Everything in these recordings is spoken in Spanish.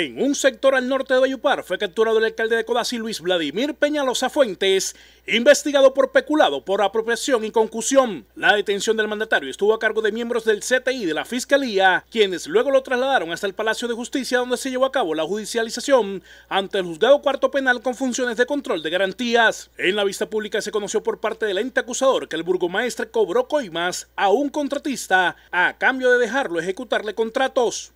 En un sector al norte de Bayupar fue capturado el alcalde de Codazzi, Luis Vladimir Peñalosa Fuentes, investigado por peculado por apropiación y concusión. La detención del mandatario estuvo a cargo de miembros del CTI de la Fiscalía, quienes luego lo trasladaron hasta el Palacio de Justicia donde se llevó a cabo la judicialización ante el juzgado cuarto penal con funciones de control de garantías. En la vista pública se conoció por parte del ente acusador que el burgomaestre cobró coimas a un contratista a cambio de dejarlo ejecutarle contratos.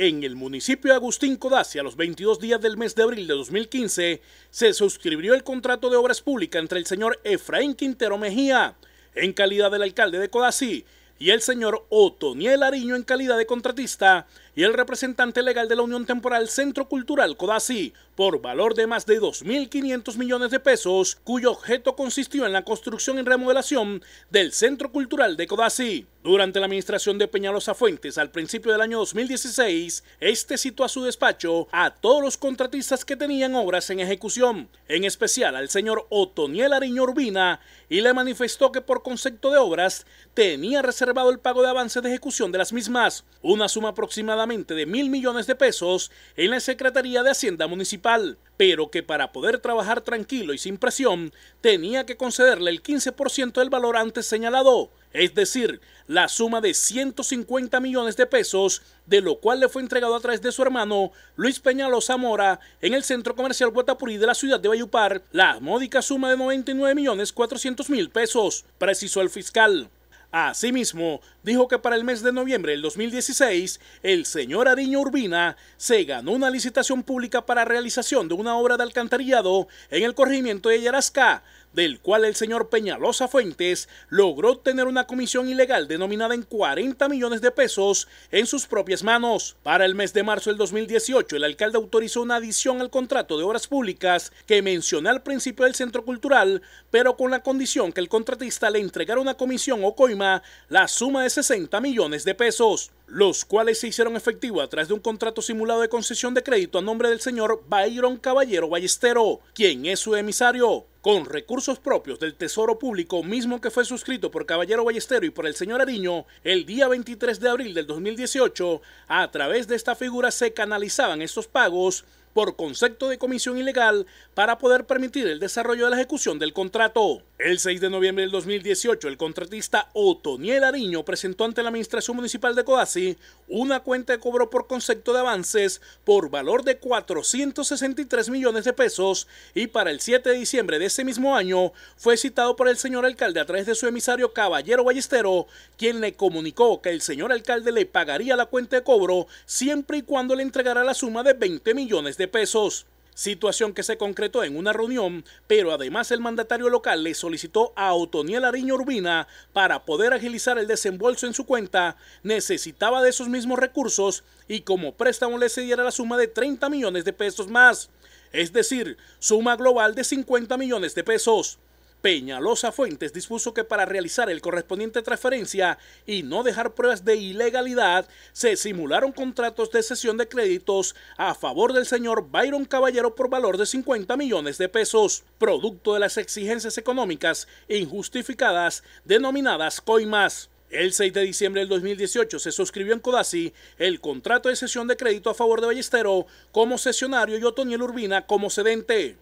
En el municipio de Agustín Codazzi, a los 22 días del mes de abril de 2015, se suscribió el contrato de obras públicas entre el señor Efraín Quintero Mejía, en calidad del alcalde de Codazzi, y el señor Otoniel Ariño, en calidad de contratista, y el representante legal de la Unión Temporal Centro Cultural Codazzi, por valor de más de 2.500 millones de pesos, cuyo objeto consistió en la construcción y remodelación del Centro Cultural de Codazzi. Durante la administración de Peñalosa Fuentes, al principio del año 2016, este citó a su despacho a todos los contratistas que tenían obras en ejecución, en especial al señor Otoniel Ariño Urbina, y le manifestó que por concepto de obras tenía reservado el pago de avance de ejecución de las mismas, una suma aproximadamente de mil millones de pesos en la Secretaría de Hacienda Municipal pero que para poder trabajar tranquilo y sin presión tenía que concederle el 15% del valor antes señalado, es decir, la suma de 150 millones de pesos, de lo cual le fue entregado a través de su hermano Luis Peñalosa Zamora, en el centro comercial Guatapurí de la ciudad de Bayupar, la módica suma de 99 millones 400 mil pesos, precisó el fiscal. Asimismo, dijo que para el mes de noviembre del 2016, el señor Ariño Urbina se ganó una licitación pública para realización de una obra de alcantarillado en el corregimiento de Yarasca, del cual el señor Peñalosa Fuentes logró tener una comisión ilegal denominada en 40 millones de pesos en sus propias manos. Para el mes de marzo del 2018, el alcalde autorizó una adición al contrato de obras públicas que menciona al principio del centro cultural, pero con la condición que el contratista le entregara una comisión o coima la suma de 60 millones de pesos, los cuales se hicieron efectivo a través de un contrato simulado de concesión de crédito a nombre del señor Byron Caballero Ballestero, quien es su emisario, con recursos propios del Tesoro Público mismo que fue suscrito por Caballero Ballestero y por el señor Ariño el día 23 de abril del 2018, a través de esta figura se canalizaban estos pagos por concepto de comisión ilegal para poder permitir el desarrollo de la ejecución del contrato. El 6 de noviembre del 2018, el contratista Otoniel Ariño presentó ante la Administración Municipal de Codazzi una cuenta de cobro por concepto de avances por valor de 463 millones de pesos y para el 7 de diciembre de ese mismo año fue citado por el señor alcalde a través de su emisario Caballero Ballestero, quien le comunicó que el señor alcalde le pagaría la cuenta de cobro siempre y cuando le entregara la suma de 20 millones de de pesos situación que se concretó en una reunión, pero además el mandatario local le solicitó a Otoniel Ariño Urbina para poder agilizar el desembolso en su cuenta, necesitaba de esos mismos recursos y como préstamo le cediera la suma de 30 millones de pesos más, es decir, suma global de 50 millones de pesos. Peñalosa Fuentes dispuso que para realizar el correspondiente transferencia y no dejar pruebas de ilegalidad, se simularon contratos de cesión de créditos a favor del señor Byron Caballero por valor de 50 millones de pesos, producto de las exigencias económicas injustificadas denominadas coimas. El 6 de diciembre del 2018 se suscribió en Codasi el contrato de cesión de crédito a favor de Ballestero como sesionario y Otoniel Urbina como cedente.